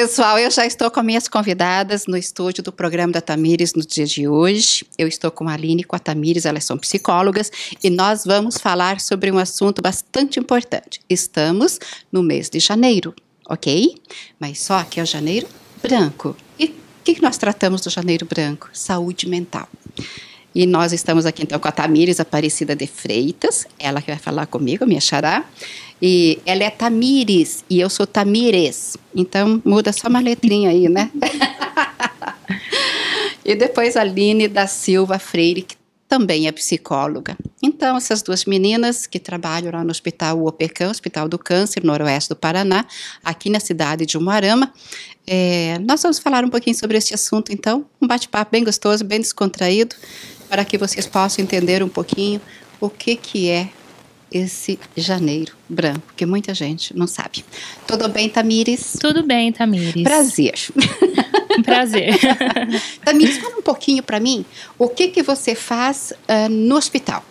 Pessoal, eu já estou com minhas convidadas no estúdio do programa da Tamires no dia de hoje. Eu estou com a Aline e com a Tamires, elas são psicólogas, e nós vamos falar sobre um assunto bastante importante. Estamos no mês de janeiro, ok? Mas só que é o janeiro branco. E o que nós tratamos do janeiro branco? Saúde mental. E nós estamos aqui então com a Tamires Aparecida de Freitas, ela que vai falar comigo, minha xará. E ela é Tamires e eu sou Tamires. Então muda só uma letrinha aí, né? e depois a Aline da Silva Freire, que também é psicóloga. Então, essas duas meninas que trabalham lá no Hospital UOPECAM, Hospital do Câncer, noroeste do Paraná, aqui na cidade de Umuarama, é, nós vamos falar um pouquinho sobre esse assunto, então, um bate-papo bem gostoso, bem descontraído, para que vocês possam entender um pouquinho o que, que é esse janeiro branco, que muita gente não sabe. Tudo bem, Tamires? Tudo bem, Tamires. Prazer. Prazer. Tamires, fala um pouquinho para mim o que, que você faz uh, no hospital.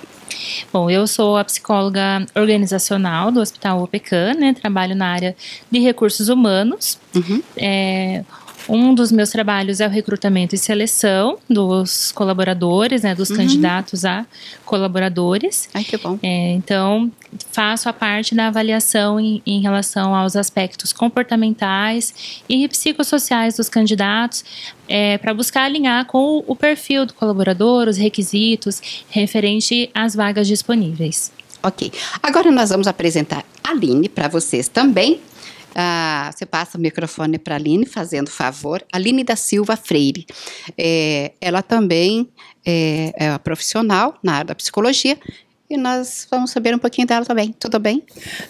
Bom, eu sou a psicóloga organizacional do Hospital OPECAN, né? Trabalho na área de recursos humanos. Uhum. É, um dos meus trabalhos é o recrutamento e seleção dos colaboradores, né, dos uhum. candidatos a colaboradores. Ai, que bom. É, então, faço a parte da avaliação em, em, relação aos aspectos comportamentais e psicossociais dos candidatos, é, para buscar alinhar com o, o perfil do colaborador, os requisitos referente às vagas disponíveis. Ok. Agora nós vamos apresentar a Aline para vocês também. Ah, você passa o microfone para a Aline, fazendo favor. Aline da Silva Freire. É, ela também é, é profissional na área da psicologia e nós vamos saber um pouquinho dela também. Tudo bem?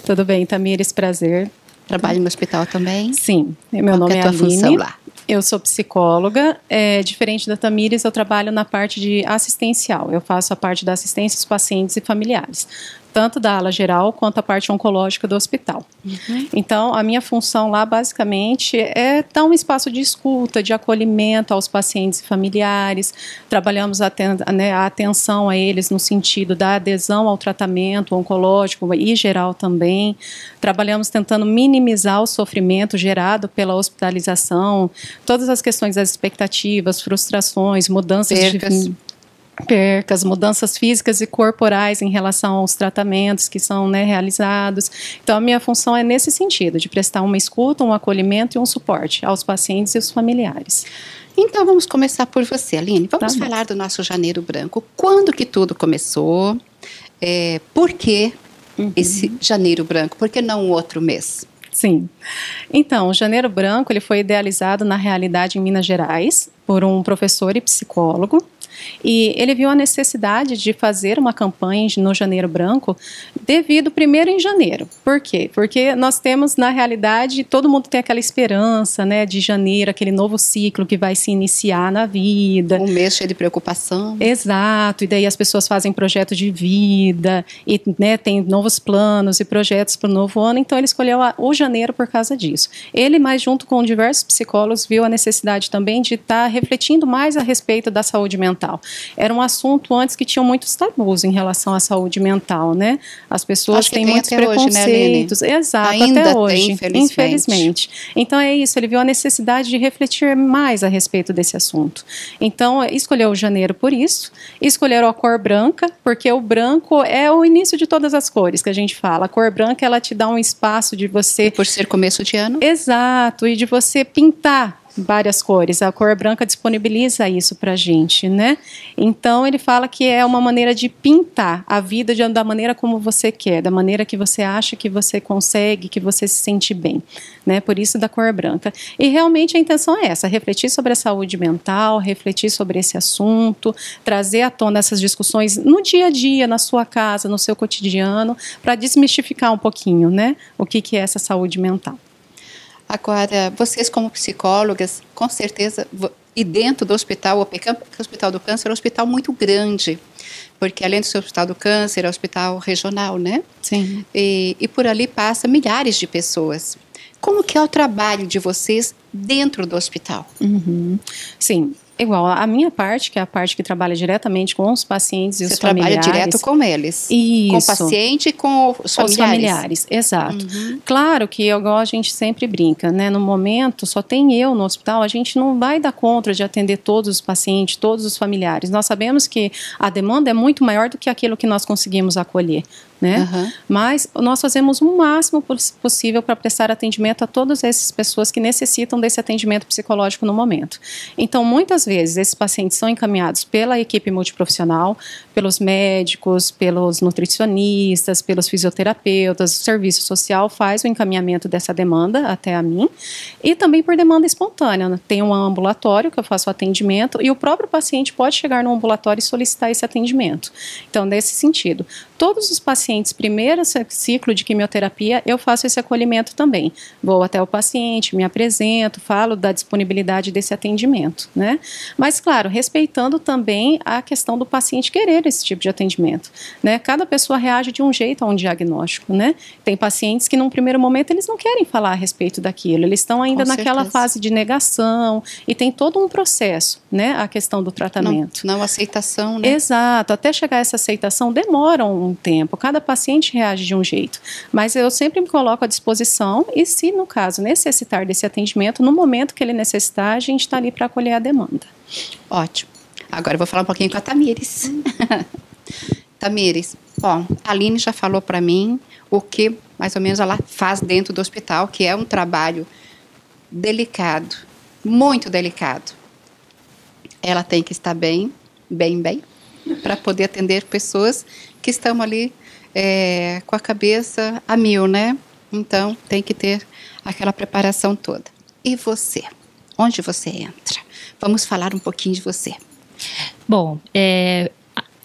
Tudo bem, Tamires, prazer. Trabalho no hospital também? Sim. Meu Qual nome é, é Aline. Função lá? Eu sou psicóloga. É, diferente da Tamires, eu trabalho na parte de assistencial. Eu faço a parte da assistência aos pacientes e familiares tanto da ala geral quanto a parte oncológica do hospital. Uhum. Então, a minha função lá, basicamente, é dar um espaço de escuta, de acolhimento aos pacientes e familiares. Trabalhamos a, né, a atenção a eles no sentido da adesão ao tratamento oncológico e geral também. Trabalhamos tentando minimizar o sofrimento gerado pela hospitalização, todas as questões das expectativas, frustrações, mudanças percas. de percas, mudanças físicas e corporais em relação aos tratamentos que são né, realizados. Então, a minha função é nesse sentido, de prestar uma escuta, um acolhimento e um suporte aos pacientes e os familiares. Então, vamos começar por você, Aline. Vamos tá falar do nosso Janeiro Branco. Quando que tudo começou? É, por que uhum. esse Janeiro Branco? Por que não um outro mês? Sim. Então, o Janeiro Branco ele foi idealizado na realidade em Minas Gerais por um professor e psicólogo e ele viu a necessidade de fazer uma campanha no Janeiro Branco devido primeiro em janeiro. Por quê? Porque nós temos, na realidade, todo mundo tem aquela esperança né, de janeiro, aquele novo ciclo que vai se iniciar na vida. Um mês cheio de preocupação. Exato, e daí as pessoas fazem projeto de vida e né, tem novos planos e projetos para o novo ano, então ele escolheu a, o janeiro por causa disso. Ele, mais junto com diversos psicólogos, viu a necessidade também de estar tá refletindo mais a respeito da saúde mental mental. Era um assunto antes que tinha muitos tabus em relação à saúde mental, né? As pessoas têm muitos preconceitos. Hoje, né, Exato, Ainda até hoje, infelizmente. infelizmente. Então é isso, ele viu a necessidade de refletir mais a respeito desse assunto. Então, escolheu o janeiro por isso, escolheram a cor branca, porque o branco é o início de todas as cores que a gente fala. A cor branca, ela te dá um espaço de você... E por ser começo de ano. Exato, e de você pintar várias cores. A cor branca disponibiliza isso para gente, né? Então ele fala que é uma maneira de pintar a vida de, da maneira como você quer, da maneira que você acha que você consegue, que você se sente bem, né? Por isso da cor branca. E realmente a intenção é essa: refletir sobre a saúde mental, refletir sobre esse assunto, trazer à tona essas discussões no dia a dia, na sua casa, no seu cotidiano, para desmistificar um pouquinho, né? O que, que é essa saúde mental. Agora, vocês como psicólogas, com certeza, e dentro do hospital, o Hospital do Câncer é um hospital muito grande, porque além do seu Hospital do Câncer, é um hospital regional, né? Sim. E, e por ali passa milhares de pessoas. Como que é o trabalho de vocês dentro do hospital? Uhum. Sim, Igual, a minha parte, que é a parte que trabalha diretamente com os pacientes e Você os familiares. Você trabalha direto com eles. Isso. Com o paciente e com os familiares. Os familiares, exato. Uhum. Claro que igual a gente sempre brinca, né? No momento, só tem eu no hospital, a gente não vai dar conta de atender todos os pacientes, todos os familiares. Nós sabemos que a demanda é muito maior do que aquilo que nós conseguimos acolher né? Uhum. Mas nós fazemos o máximo possível para prestar atendimento a todas essas pessoas que necessitam desse atendimento psicológico no momento. Então, muitas vezes, esses pacientes são encaminhados pela equipe multiprofissional, pelos médicos, pelos nutricionistas, pelos fisioterapeutas, o serviço social faz o encaminhamento dessa demanda até a mim e também por demanda espontânea. Tem um ambulatório que eu faço atendimento e o próprio paciente pode chegar no ambulatório e solicitar esse atendimento. Então, nesse sentido, todos os pacientes primeiro ciclo de quimioterapia, eu faço esse acolhimento também. Vou até o paciente, me apresento, falo da disponibilidade desse atendimento, né? Mas claro, respeitando também a questão do paciente querer esse tipo de atendimento, né? Cada pessoa reage de um jeito a um diagnóstico, né? Tem pacientes que num primeiro momento eles não querem falar a respeito daquilo, eles estão ainda Com naquela certeza. fase de negação e tem todo um processo, né? A questão do tratamento. Não, não aceitação, né? Exato, até chegar a essa aceitação demora um tempo, cada paciente reage de um jeito, mas eu sempre me coloco à disposição e se no caso necessitar desse atendimento, no momento que ele necessitar, a gente está ali para acolher a demanda. Ótimo. Agora eu vou falar um pouquinho com a Tamires. Tamires, bom, a Aline já falou para mim o que mais ou menos ela faz dentro do hospital, que é um trabalho delicado, muito delicado. Ela tem que estar bem, bem, bem, para poder atender pessoas que estão ali é, com a cabeça a mil, né? Então tem que ter aquela preparação toda. E você? Onde você entra? Vamos falar um pouquinho de você. Bom, é,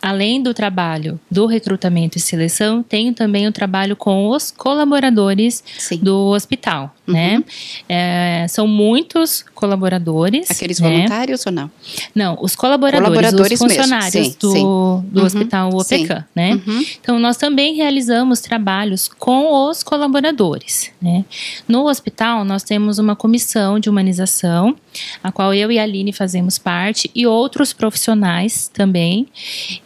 além do trabalho do recrutamento e seleção, tenho também o trabalho com os colaboradores Sim. do hospital. Uhum. Né? É, são muitos colaboradores. Aqueles né? voluntários ou não? Não, os colaboradores, colaboradores os funcionários sim, do, sim. do uhum, Hospital OPECAN, né? Uhum. Então, nós também realizamos trabalhos com os colaboradores, né? No hospital, nós temos uma comissão de humanização, a qual eu e a Aline fazemos parte, e outros profissionais também,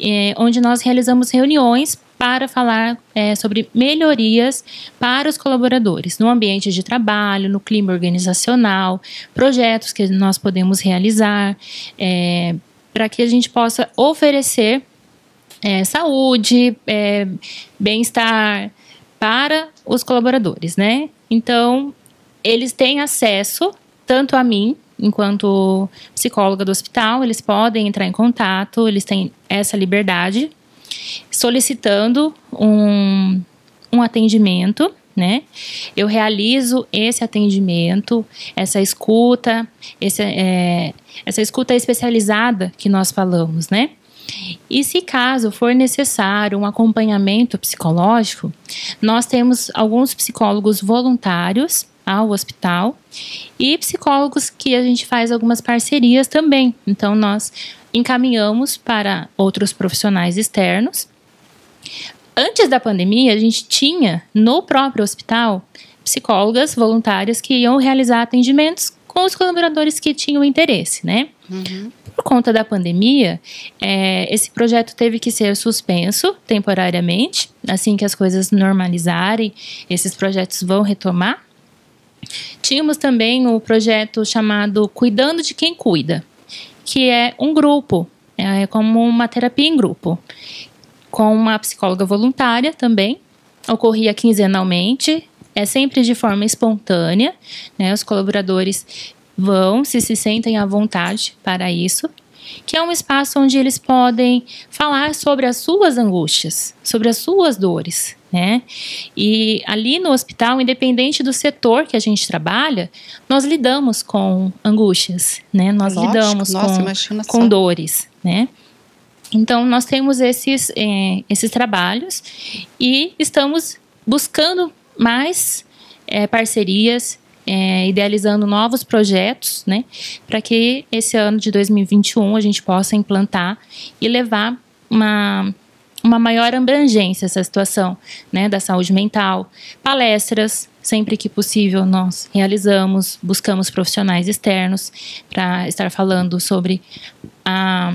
é, onde nós realizamos reuniões para falar é, sobre melhorias para os colaboradores no ambiente de trabalho, no clima organizacional, projetos que nós podemos realizar, é, para que a gente possa oferecer é, saúde, é, bem-estar para os colaboradores, né? Então, eles têm acesso tanto a mim enquanto psicóloga do hospital, eles podem entrar em contato, eles têm essa liberdade solicitando um, um atendimento né? Eu realizo esse atendimento, essa escuta, esse, é, essa escuta especializada que nós falamos, né? E se caso for necessário um acompanhamento psicológico, nós temos alguns psicólogos voluntários ao hospital e psicólogos que a gente faz algumas parcerias também. Então nós encaminhamos para outros profissionais externos. Antes da pandemia, a gente tinha no próprio hospital psicólogas voluntárias que iam realizar atendimentos com os colaboradores que tinham interesse, né? Uhum. Por conta da pandemia, é, esse projeto teve que ser suspenso temporariamente. Assim que as coisas normalizarem, esses projetos vão retomar. Tínhamos também o um projeto chamado Cuidando de Quem Cuida, que é um grupo, né? é como uma terapia em grupo, com uma psicóloga voluntária também. Ocorria quinzenalmente, é sempre de forma espontânea, né? Os colaboradores vão, se se sentem à vontade para isso, que é um espaço onde eles podem falar sobre as suas angústias, sobre as suas dores, né? E ali no hospital, independente do setor que a gente trabalha, nós lidamos com angústias, né? Nós Lógico, lidamos nossa, com, com dores, né? Então, nós temos esses, eh, esses trabalhos e estamos buscando mais eh, parcerias, eh, idealizando novos projetos, né, para que esse ano de 2021 a gente possa implantar e levar uma uma maior abrangência essa situação né, da saúde mental. Palestras, sempre que possível, nós realizamos, buscamos profissionais externos para estar falando sobre a,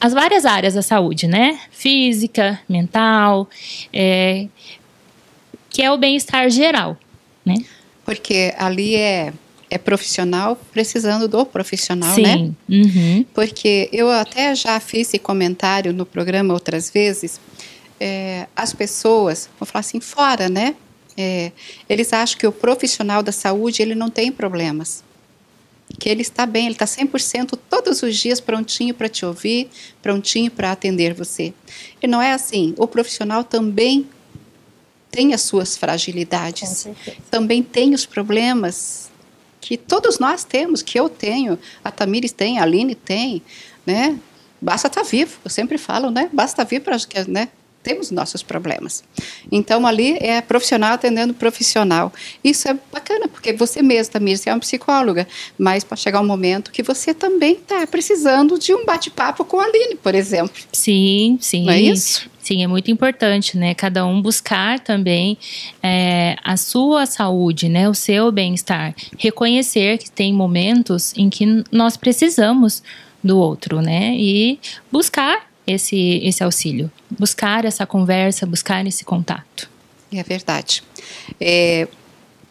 as várias áreas da saúde, né? Física, mental, é, que é o bem-estar geral, né? Porque ali é é profissional precisando do profissional, né? Sim. né? Uhum. Porque eu até já fiz esse comentário no programa outras vezes. É, as pessoas, vou falar assim, fora, né? É, eles acham que o profissional da saúde ele não tem problemas. Que ele está bem, ele está 100% todos os dias prontinho para te ouvir, prontinho para atender você. E não é assim. O profissional também tem as suas fragilidades, também tem os problemas que todos nós temos, que eu tenho, a Tamires tem, a Aline tem, né? Basta estar tá vivo, eu sempre falo, né? Basta tá vir para né? temos nossos problemas. Então, ali é profissional atendendo profissional. Isso é bacana, porque você mesmo, Tamir, você é uma psicóloga, mas para chegar um momento que você também está precisando de um bate-papo com a Aline, por exemplo. Sim, sim. Não é isso? Sim, é muito importante, né? Cada um buscar também é, a sua saúde, né? O seu bem-estar. Reconhecer que tem momentos em que nós precisamos do outro, né? E buscar esse, esse auxílio, buscar essa conversa, buscar esse contato. É verdade. É,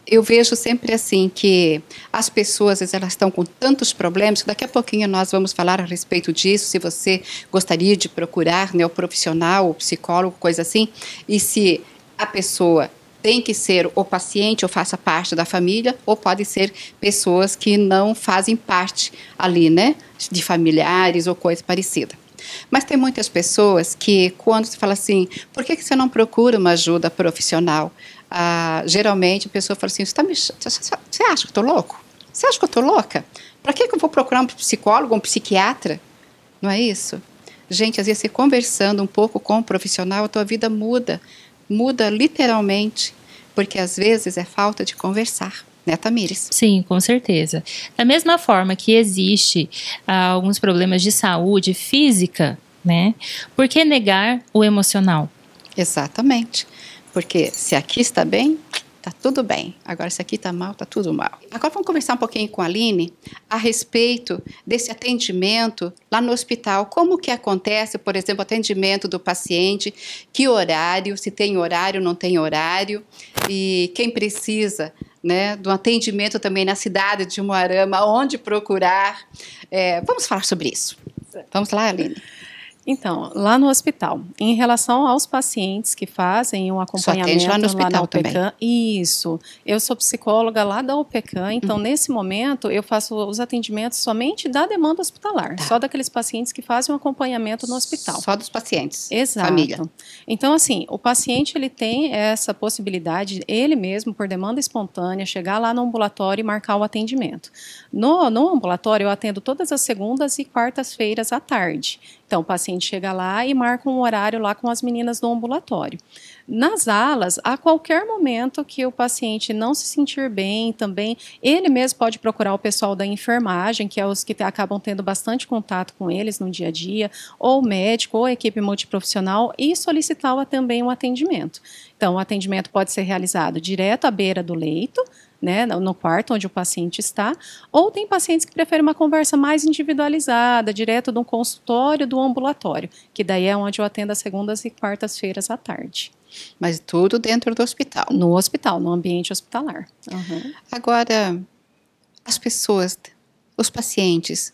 eu vejo sempre assim que as pessoas elas estão com tantos problemas. que Daqui a pouquinho nós vamos falar a respeito disso. Se você gostaria de procurar né, o profissional, o psicólogo, coisa assim, e se a pessoa tem que ser o paciente ou faça parte da família, ou pode ser pessoas que não fazem parte ali, né, de familiares ou coisa parecida. Mas tem muitas pessoas que, quando se fala assim, por que, que você não procura uma ajuda profissional? Ah, geralmente a pessoa fala assim: você, tá me, você acha que eu estou louco? Você acha que eu estou louca? Para que, que eu vou procurar um psicólogo, um psiquiatra? Não é isso? Gente, às vezes, conversando um pouco com o profissional, a tua vida muda. Muda literalmente. Porque às vezes é falta de conversar né, Tamires? Sim, com certeza. Da mesma forma que existe ah, alguns problemas de saúde física, né? Por que negar o emocional? Exatamente. Porque se aqui está bem, está tudo bem. Agora, se aqui está mal, está tudo mal. Agora vamos conversar um pouquinho com a Aline a respeito desse atendimento lá no hospital. Como que acontece, por exemplo, o atendimento do paciente, que horário, se tem horário, não tem horário, e quem precisa né, do atendimento também na cidade de Moarama, onde procurar. É, vamos falar sobre isso. Vamos lá, Aline. Então, lá no hospital, em relação aos pacientes que fazem um acompanhamento lá, no hospital lá na também. isso. Eu sou psicóloga lá da UPECAM, então uhum. nesse momento eu faço os atendimentos somente da demanda hospitalar, tá. só daqueles pacientes que fazem um acompanhamento no hospital. Só dos pacientes. Exato. Família. Então, assim, o paciente ele tem essa possibilidade, ele mesmo, por demanda espontânea, chegar lá no ambulatório e marcar o atendimento. No, no ambulatório, eu atendo todas as segundas e quartas-feiras à tarde. Então, o paciente chega lá e marca um horário lá com as meninas do ambulatório. Nas alas, a qualquer momento que o paciente não se sentir bem também, ele mesmo pode procurar o pessoal da enfermagem, que é os que acabam tendo bastante contato com eles no dia a dia, ou médico, ou equipe multiprofissional, e solicitar também um atendimento. Então, o atendimento pode ser realizado direto à beira do leito, né, no quarto onde o paciente está, ou tem pacientes que preferem uma conversa mais individualizada, direto de um consultório do ambulatório, que daí é onde eu atendo as segundas e quartas-feiras à tarde. Mas tudo dentro do hospital. No hospital, no ambiente hospitalar. Uhum. Agora, as pessoas, os pacientes,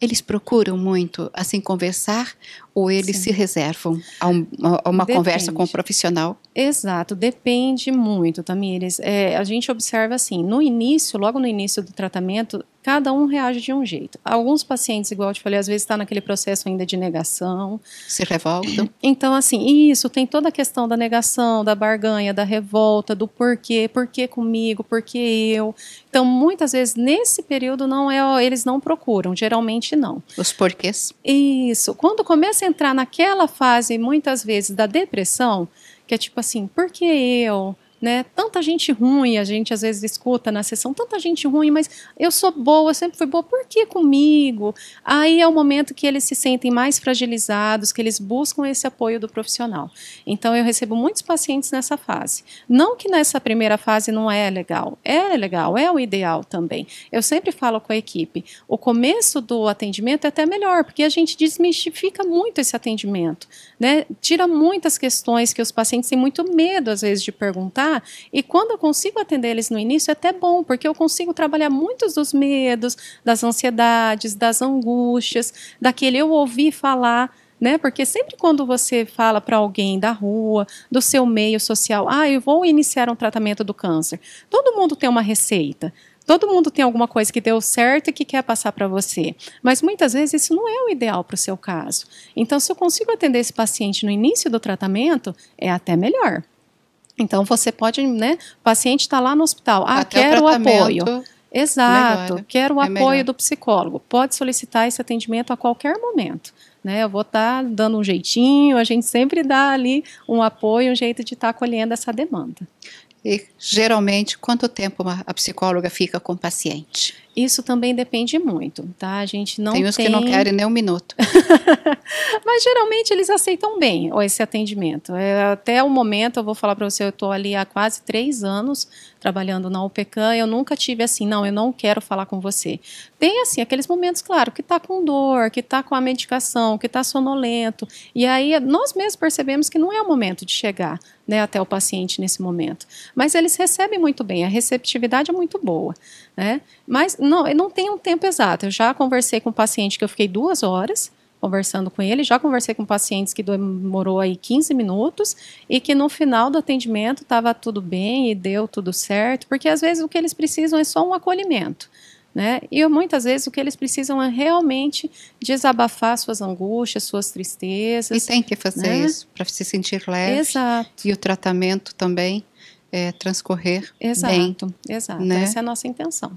eles procuram muito assim conversar ou eles Sim. se reservam a, um, a uma depende. conversa com o um profissional? Exato, depende muito, Tamires. É, a gente observa assim, no início, logo no início do tratamento, cada um reage de um jeito. Alguns pacientes, igual eu te falei, às vezes está naquele processo ainda de negação. Se revoltam. Então, assim, isso tem toda a questão da negação, da barganha, da revolta, do porquê, porquê comigo, porquê eu. Então, muitas vezes, nesse período, não é, eles não procuram, geralmente não. Os porquês? Isso. Quando começa a entrar naquela fase, muitas vezes, da depressão, que é tipo assim, por que eu? né? Tanta gente ruim, a gente às vezes escuta na sessão, tanta gente ruim, mas eu sou boa, sempre fui boa, por que comigo? Aí é o momento que eles se sentem mais fragilizados, que eles buscam esse apoio do profissional. Então eu recebo muitos pacientes nessa fase. Não que nessa primeira fase não é legal, é legal, é o ideal também. Eu sempre falo com a equipe, o começo do atendimento é até melhor, porque a gente desmistifica muito esse atendimento, né? Tira muitas questões que os pacientes têm muito medo às vezes de perguntar e quando eu consigo atender eles no início, é até bom, porque eu consigo trabalhar muitos dos medos, das ansiedades, das angústias, daquele eu ouvi falar. Né? Porque sempre quando você fala para alguém da rua, do seu meio social, ah, eu vou iniciar um tratamento do câncer. Todo mundo tem uma receita. Todo mundo tem alguma coisa que deu certo e que quer passar para você, mas muitas vezes isso não é o ideal para o seu caso. Então, se eu consigo atender esse paciente no início do tratamento, é até melhor. Então você pode, né? O paciente está lá no hospital, ah, Até quero o apoio. Exato, melhora. quero o é apoio melhor. do psicólogo. Pode solicitar esse atendimento a qualquer momento. Né, eu vou estar tá dando um jeitinho, a gente sempre dá ali um apoio, um jeito de estar tá essa demanda. E geralmente, quanto tempo a psicóloga fica com o paciente? Isso também depende muito, tá? A gente não tem uns tem... que não querem nem um minuto. Mas geralmente eles aceitam bem esse atendimento. É, até o momento, eu vou falar para você, eu estou ali há quase três anos trabalhando na UPCAM, eu nunca tive assim, não, eu não quero falar com você. Tem assim aqueles momentos, claro, que está com dor, que está com a medicação, que está sonolento, e aí nós mesmos percebemos que não é o momento de chegar, né, até o paciente nesse momento. Mas eles recebem muito bem, a receptividade é muito boa, né? Mas não, eu não tenho um tempo exato. Eu já conversei com um paciente que eu fiquei duas horas conversando com ele, já conversei com pacientes que demorou aí 15 minutos e que no final do atendimento estava tudo bem e deu tudo certo, porque às vezes o que eles precisam é só um acolhimento. Né? E muitas vezes o que eles precisam é realmente desabafar suas angústias, suas tristezas. E tem que fazer né? isso para se sentir leve. Exato. E o tratamento também é, transcorrer Exato. bem. Exato. Né? Essa é a nossa intenção.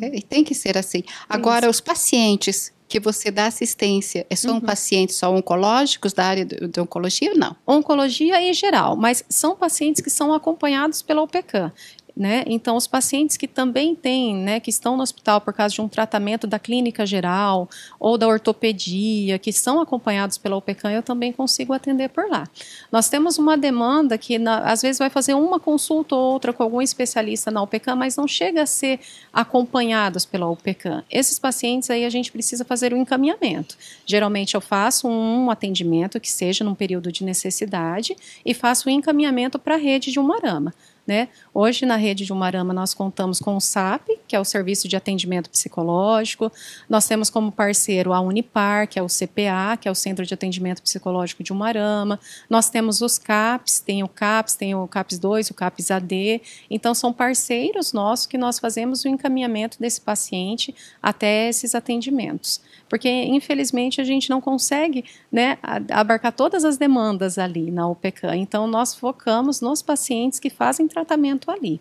É, tem que ser assim. Agora, os pacientes que você dá assistência, é só uhum. um paciente só oncológicos da área de oncologia ou não? Oncologia em geral, mas são pacientes que são acompanhados pela OPECAM. Né? Então, os pacientes que também têm, né, que estão no hospital por causa de um tratamento da clínica geral ou da ortopedia, que são acompanhados pela UPCAM, eu também consigo atender por lá. Nós temos uma demanda que, na, às vezes, vai fazer uma consulta ou outra com algum especialista na UPCAM, mas não chega a ser acompanhados pela UPCAM. Esses pacientes aí a gente precisa fazer o um encaminhamento. Geralmente, eu faço um atendimento que seja num período de necessidade e faço o um encaminhamento para a rede de Umarama. Né? Hoje, na rede de Umarama, nós contamos com o SAP, que é o Serviço de Atendimento Psicológico. Nós temos como parceiro a Unipar, que é o CPA, que é o Centro de Atendimento Psicológico de Umarama. Nós temos os CAPs, tem o CAPs, tem o CAPs 2, o CAPs AD. Então, são parceiros nossos que nós fazemos o encaminhamento desse paciente até esses atendimentos porque infelizmente a gente não consegue né, abarcar todas as demandas ali na OPECAM. Então, nós focamos nos pacientes que fazem tratamento ali.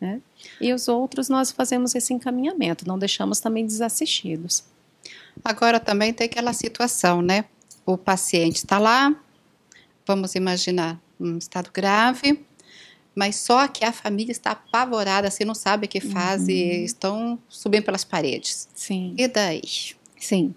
Né? E os outros nós fazemos esse encaminhamento, não deixamos também desassistidos. Agora também tem aquela situação, né? O paciente está lá, vamos imaginar, um estado grave, mas só que a família está apavorada, assim, não sabe o que faz uhum. e estão subindo pelas paredes. Sim. E daí? Sim.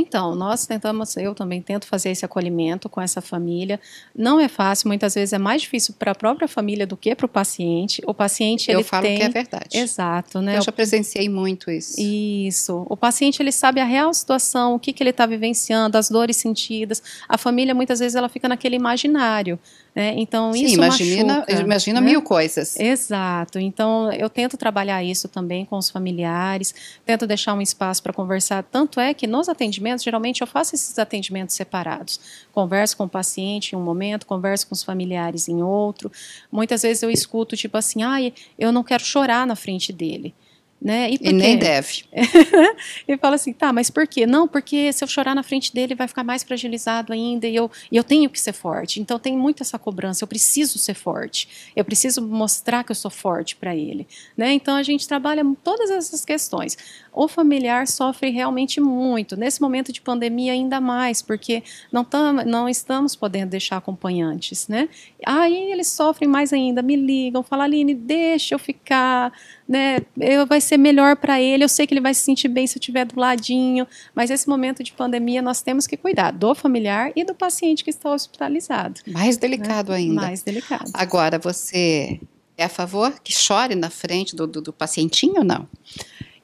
Então, nós tentamos, eu também tento fazer esse acolhimento com essa família. Não é fácil, muitas vezes é mais difícil para a própria família do que para o paciente. O paciente eu ele falo tem... que é verdade. Exato, né? Eu já presenciei muito isso. Isso. O paciente ele sabe a real situação, o que, que ele está vivenciando, as dores sentidas. A família muitas vezes ela fica naquele imaginário. Né? Então, Sim, isso imagina, machuca, imagina né? mil coisas. Exato. Então, eu tento trabalhar isso também com os familiares, tento deixar um espaço para conversar. Tanto é que nos atendimentos, atendimentos, geralmente eu faço esses atendimentos separados. Converso com o paciente em um momento, converso com os familiares em outro. Muitas vezes eu escuto tipo assim, ah, eu não quero chorar na frente dele. Né? E, e nem deve. e fala assim, tá, mas por quê? Não, porque se eu chorar na frente dele vai ficar mais fragilizado ainda e eu, e eu tenho que ser forte. Então tem muito essa cobrança, eu preciso ser forte, eu preciso mostrar que eu sou forte para ele. Né? Então a gente trabalha todas essas questões. O familiar sofre realmente muito, nesse momento de pandemia ainda mais, porque não, tam, não estamos podendo deixar acompanhantes. Né? Aí eles sofrem mais ainda, me ligam, falam, Aline, deixa eu ficar, né, eu, vai ser melhor para ele, eu sei que ele vai se sentir bem se eu estiver do ladinho, mas esse momento de pandemia nós temos que cuidar do familiar e do paciente que está hospitalizado. Mais delicado né? ainda. Mais delicado. Agora, você é a favor que chore na frente do, do, do pacientinho ou não?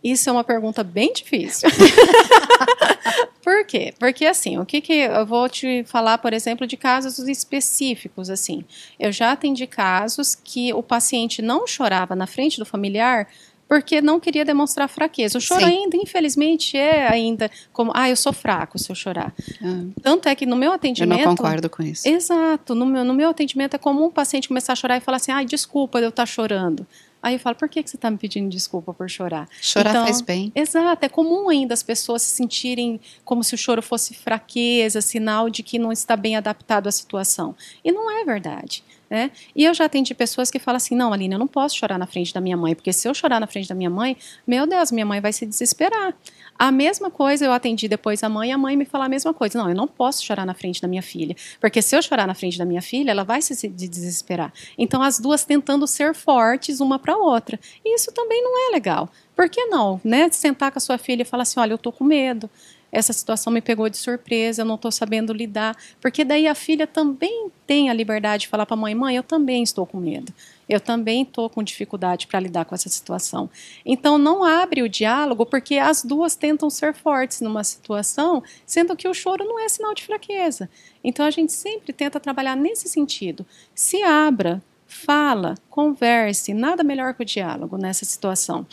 Isso é uma pergunta bem difícil. por quê? Porque assim, o que que eu vou te falar, por exemplo, de casos específicos assim. Eu já atendi casos que o paciente não chorava na frente do familiar porque não queria demonstrar fraqueza. O choro Sim. ainda, infelizmente, é ainda como, ah, eu sou fraco se eu chorar. Ah. Tanto é que no meu atendimento... Eu não concordo com isso. Exato. No meu, no meu atendimento é comum um paciente começar a chorar e falar assim, ai, desculpa eu estar tá chorando. Aí eu falo, por que, que você está me pedindo desculpa por chorar? Chorar então, faz bem. Exato, é comum ainda as pessoas se sentirem como se o choro fosse fraqueza, sinal de que não está bem adaptado à situação. E não é verdade. Né? E eu já atendi pessoas que falam assim: não, Aline, eu não posso chorar na frente da minha mãe, porque se eu chorar na frente da minha mãe, meu Deus, minha mãe vai se desesperar. A mesma coisa eu atendi depois a mãe, a mãe me falar a mesma coisa: não, eu não posso chorar na frente da minha filha, porque se eu chorar na frente da minha filha, ela vai se desesperar. Então, as duas tentando ser fortes uma para outra. E isso também não é legal. Por que não, né? Sentar com a sua filha e falar assim: olha, eu tô com medo, essa situação me pegou de surpresa, eu não estou sabendo lidar. Porque daí a filha também tem a liberdade de falar para a mãe: mãe, eu também estou com medo. Eu também estou com dificuldade para lidar com essa situação. Então, não abre o diálogo, porque as duas tentam ser fortes numa situação, sendo que o choro não é sinal de fraqueza. Então, a gente sempre tenta trabalhar nesse sentido. Se abra, fala, converse, nada melhor que o diálogo nessa situação.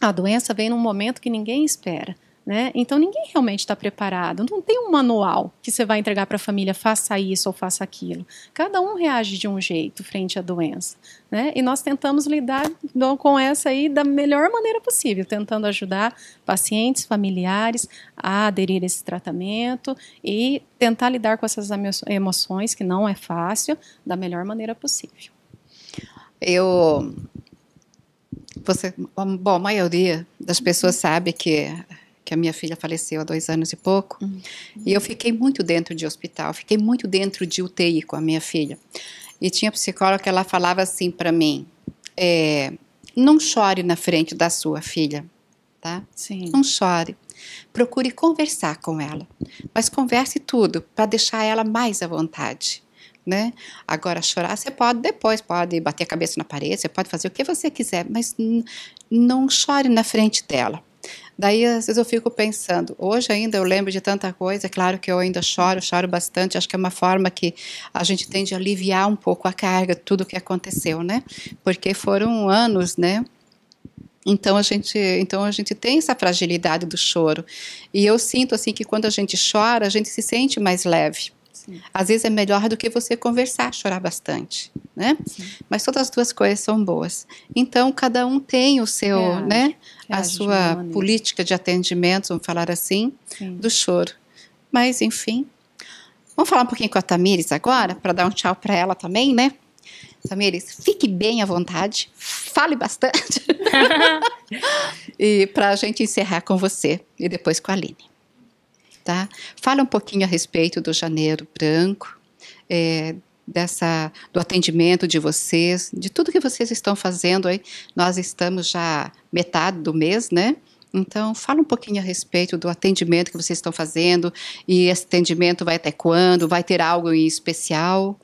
A doença vem num momento que ninguém espera. Né? Então ninguém realmente está preparado. Não tem um manual que você vai entregar para a família, faça isso ou faça aquilo. Cada um reage de um jeito frente à doença. Né? E nós tentamos lidar com essa aí da melhor maneira possível, tentando ajudar pacientes, familiares a aderir a esse tratamento e tentar lidar com essas emoções, que não é fácil, da melhor maneira possível. Eu. Você, bom, a maioria das pessoas sabe que que a minha filha faleceu há dois anos e pouco. Uhum. E eu fiquei muito dentro de hospital, fiquei muito dentro de UTI com a minha filha. E tinha psicóloga que ela falava assim para mim: é, não chore na frente da sua filha, tá? Sim. Não chore. Procure conversar com ela, mas converse tudo para deixar ela mais à vontade. Né? Agora, chorar você pode depois, pode bater a cabeça na parede, você pode fazer o que você quiser, mas não chore na frente dela. Daí, às vezes, eu fico pensando. Hoje ainda eu lembro de tanta coisa, é claro que eu ainda choro, choro bastante. Acho que é uma forma que a gente tem de aliviar um pouco a carga, tudo que aconteceu, né? Porque foram anos, né? Então a gente, então a gente tem essa fragilidade do choro. E eu sinto assim que quando a gente chora, a gente se sente mais leve Sim. Às vezes é melhor do que você conversar, chorar bastante, né? Sim. Mas todas as duas coisas são boas. Então cada um tem o seu, é, né? É, a sua de política de atendimento, vamos falar assim, Sim. do choro. Mas enfim, vamos falar um pouquinho com a Tamires agora para dar um tchau para ela também, né? Tamires, fique bem à vontade, fale bastante. e para a gente encerrar com você e depois com a Aline tá? Fala um pouquinho a respeito do Janeiro Branco, é, dessa do atendimento de vocês, de tudo que vocês estão fazendo aí. Nós estamos já metade do mês, né? Então, fala um pouquinho a respeito do atendimento que vocês estão fazendo e esse atendimento vai até quando? Vai ter algo em especial?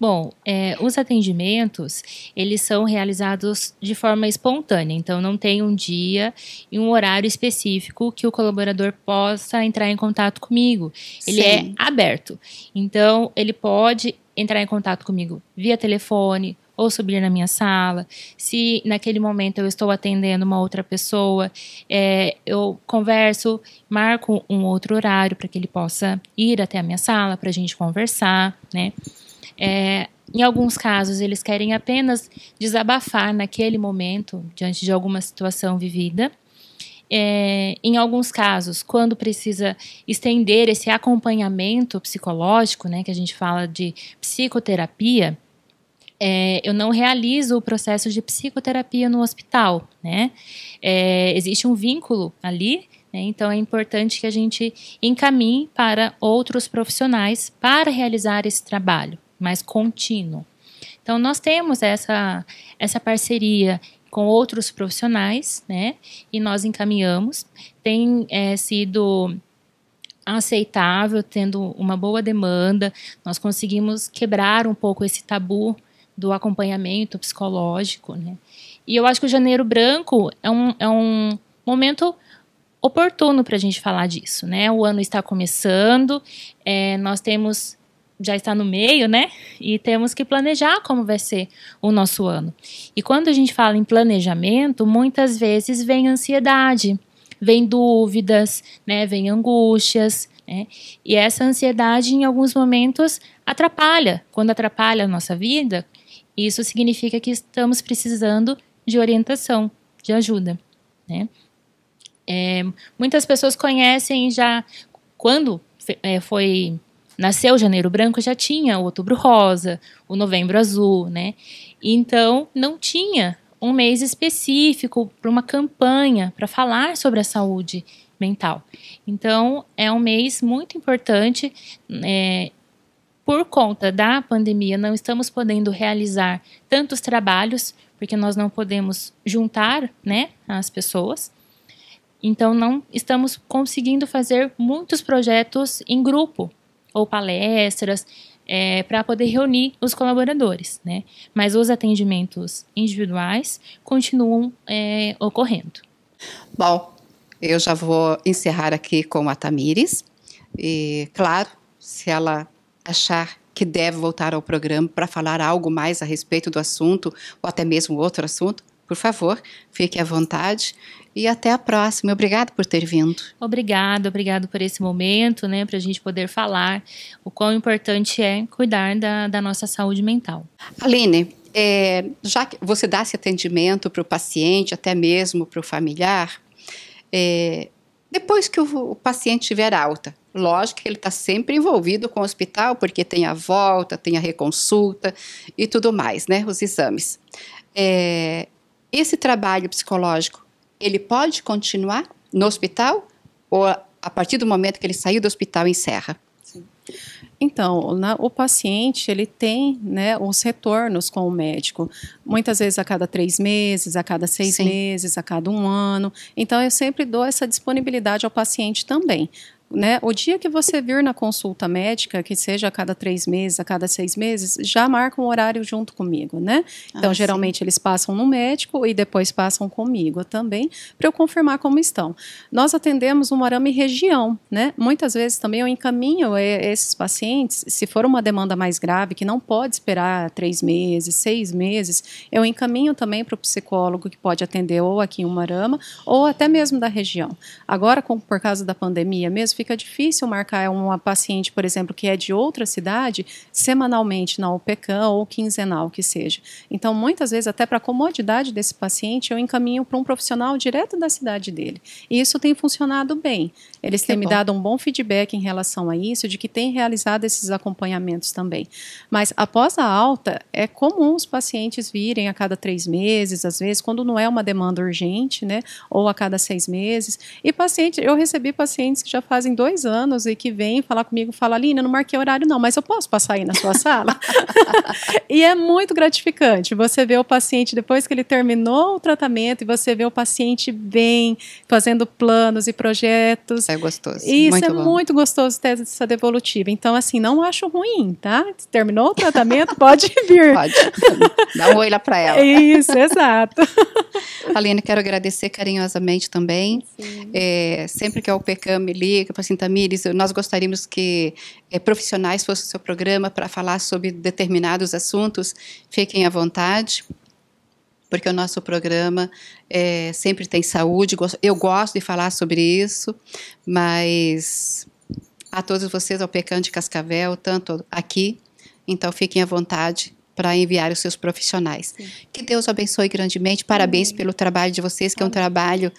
Bom, é, os atendimentos, eles são realizados de forma espontânea, então não tem um dia e um horário específico que o colaborador possa entrar em contato comigo. Ele é Sim. é aberto, então ele pode entrar em contato comigo via telefone, ou subir na minha sala, se naquele momento eu estou atendendo uma outra pessoa, é, eu converso, marco um outro horário para que ele possa ir até a minha sala para a gente conversar, né? É, em alguns casos, eles querem apenas desabafar naquele momento, diante de alguma situação vivida. É, em alguns casos, quando precisa estender esse acompanhamento psicológico, né, que a gente fala de psicoterapia, é, eu não realizo o processo de psicoterapia no hospital, né? É, existe um vínculo ali, né? então é importante que a gente encaminhe para outros profissionais para realizar esse trabalho mais contínuo. Então, nós temos essa, essa parceria com outros profissionais, né? E nós encaminhamos. Tem é, sido aceitável, tendo uma boa demanda, nós conseguimos quebrar um pouco esse tabu do acompanhamento psicológico, né? E eu acho que o Janeiro Branco é um, é um momento oportuno para a gente falar disso, né? O ano está começando, é, nós temos já está no meio, né? E temos que planejar como vai ser o nosso ano. E quando a gente fala em planejamento, muitas vezes vem ansiedade, vem dúvidas, né? Vem angústias, né? E essa ansiedade, em alguns momentos, atrapalha. Quando atrapalha a nossa vida, isso significa que estamos precisando de orientação, de ajuda, né? É, muitas pessoas conhecem já quando é, foi Nasceu o janeiro branco, já tinha o outubro rosa, o novembro azul, né? Então, não tinha um mês específico para uma campanha para falar sobre a saúde mental. Então, é um mês muito importante. É, por conta da pandemia, não estamos podendo realizar tantos trabalhos, porque nós não podemos juntar né, as pessoas. Então, não estamos conseguindo fazer muitos projetos em grupo, ou palestras, é, para poder reunir os colaboradores, né? Mas os atendimentos individuais continuam é, ocorrendo. Bom, eu já vou encerrar aqui com a Tamires. E, claro, se ela achar que deve voltar ao programa para falar algo mais a respeito do assunto, ou até mesmo outro assunto, por favor, fique à vontade e até a próxima. Obrigado por ter vindo. Obrigado, obrigado por esse momento, né, para a gente poder falar o quão importante é cuidar da, da nossa saúde mental. Aline, é, já que você dá esse atendimento para o paciente, até mesmo para o familiar, é, depois que o, o, paciente tiver alta, lógico que ele está sempre envolvido com o hospital, porque tem a volta, tem a reconsulta e tudo mais, né? Os exames. É, esse trabalho psicológico, ele pode continuar no hospital ou a partir do momento que ele saiu do hospital encerra? Sim. Então, na, o paciente ele tem né, os retornos com o médico, muitas vezes a cada três meses, a cada seis Sim. meses, a cada um ano. Então, eu sempre dou essa disponibilidade ao paciente também né, o dia que você vir na consulta médica, que seja a cada três meses, a cada seis meses, já marca um horário junto comigo, né? Então, ah, geralmente sim. eles passam no médico e depois passam comigo também, para eu confirmar como estão. Nós atendemos um arame região, né? Muitas vezes também eu encaminho eh, esses pacientes, se for uma demanda mais grave, que não pode esperar três meses, seis meses, eu encaminho também para o psicólogo que pode atender ou aqui em Umarama, ou até mesmo da região. Agora, com, por causa da pandemia mesmo, fica difícil marcar uma paciente, por exemplo, que é de outra cidade, semanalmente na OPECAM ou quinzenal que seja. Então, muitas vezes, até para a comodidade desse paciente, eu encaminho para um profissional direto da cidade dele. E isso tem funcionado bem. Eles que têm bom. me dado um bom feedback em relação a isso, de que têm realizado esses acompanhamentos também. Mas após a alta, é comum os pacientes virem a cada três meses, às vezes, quando não é uma demanda urgente, né? Ou a cada seis meses. E paciente, eu recebi pacientes que já fazem fazem dois anos e que vem falar comigo, fala, Lina, não marquei horário não, mas eu posso passar aí na sua sala? e é muito gratificante. Você vê o paciente, depois que ele terminou o tratamento, e você vê o paciente bem, fazendo planos e projetos. É gostoso. Isso muito é bom. muito gostoso ter essa devolutiva. Então, assim, não acho ruim, tá? Terminou o tratamento, pode vir. Pode. Dá um oi lá pra ela. Isso, exato. Aline, quero agradecer carinhosamente também. É, sempre que a UPCAM me liga falou assim, Tamires, nós gostaríamos que é, profissionais fossem ao seu programa para falar sobre determinados assuntos. Fiquem à vontade, porque o nosso programa é, sempre tem saúde. Eu gosto de falar sobre isso, mas a todos vocês, ao pecan de Cascavel, tanto aqui, então fiquem à vontade para enviar os seus profissionais. Sim. Que Deus abençoe grandemente. Parabéns Amém. pelo trabalho de vocês, que Amém. é um trabalho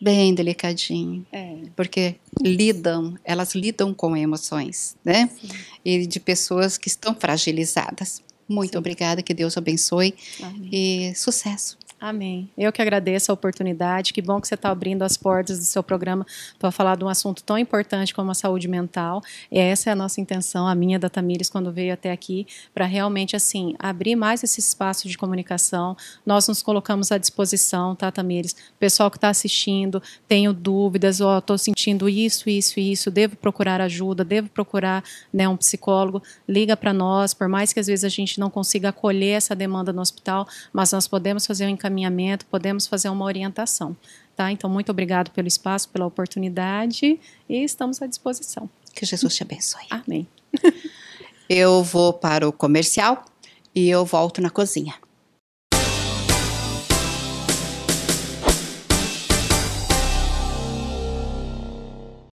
bem delicadinho, é. porque lidam, elas lidam com emoções, né? Sim. E de pessoas que estão fragilizadas. Muito Sim. obrigada, que Deus abençoe Amém. e sucesso. Amém. Eu que agradeço a oportunidade. Que bom que você está abrindo as portas do seu programa para falar de um assunto tão importante como a saúde mental. E essa é a nossa intenção, a minha da Tamires, quando veio até aqui, para realmente assim abrir mais esse espaço de comunicação. Nós nos colocamos à disposição, tá, Tamires? Pessoal que está assistindo, tenho dúvidas, Ou oh, estou sentindo isso, isso, isso, devo procurar ajuda, devo procurar né, um psicólogo. Liga para nós, por mais que às vezes a gente não consiga acolher essa demanda no hospital, mas nós podemos fazer um encaminhamento encaminhamento, podemos fazer uma orientação. Tá? Então, muito obrigado pelo espaço, pela oportunidade e estamos à disposição. Que Jesus te abençoe. Amém. eu vou para o comercial e eu volto na cozinha.